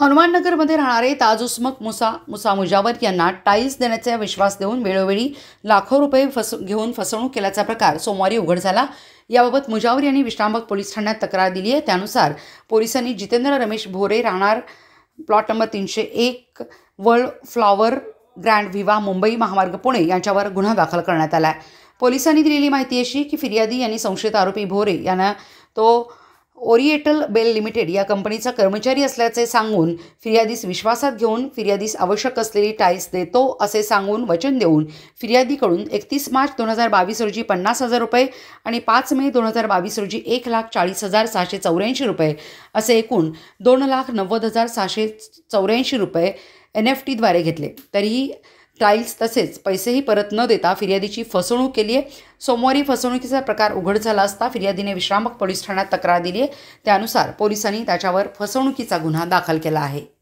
हनुमाननगरमध्ये राहणारे ताज उस्मक मुसा मुसा मुजावर यांना टाईल्स देण्याचा विश्वास देऊन वेळोवेळी लाखो रुपये फस घेऊन फसवणूक केल्याचा प्रकार सोमवारी उघड झाला याबाबत मुजावर यांनी विश्रामबाग पोलीस ठाण्यात तक्रार दिली आहे त्यानुसार पोलिसांनी जितेंद्र रमेश भोरे राहणार प्लॉट नंबर तीनशे एक वर्ल्ड फ्लॉवर ग्रँड विवा मुंबई महामार्ग पुणे यांच्यावर गुन्हा दाखल करण्यात आला आहे पोलिसांनी दिलेली माहिती अशी की फिर्यादी यांनी संशयित आरोपी भोरे यांना तो ओरिएटल बेल लिमिटेड या कंपनीचा कर्मचारी असल्याचे सांगून फिर्यादीस विश्वासात घेऊन फिर्यादीस आवश्यक असलेली टाईल्स देतो असे सांगून वचन देऊन फिर्यादीकडून एकतीस मार्च दोन हजार बावीस रोजी पन्नास हजार रुपये आणि पाच मे दोन हजार बावीस रोजी एक लाख चाळीस हजार सहाशे चौऱ्याऐंशी रुपये असे एकूण दोन लाख नव्वद हजार सहाशे चौऱ्याऐंशी रुपये एन एफ टीद्वारे घेतले तरीही टाईल्स तसेच पैसेही परत न देता फिर्यादीची फसवणूक केली आहे सोमवारी फसवणुकीचा प्रकार उघड झाला असता फिर्यादीने विश्रामक पोलीस ठाण्यात तक्रार दिली आहे त्यानुसार पोलिसांनी त्याच्यावर फसवणुकीचा गुन्हा दाखल केला आहे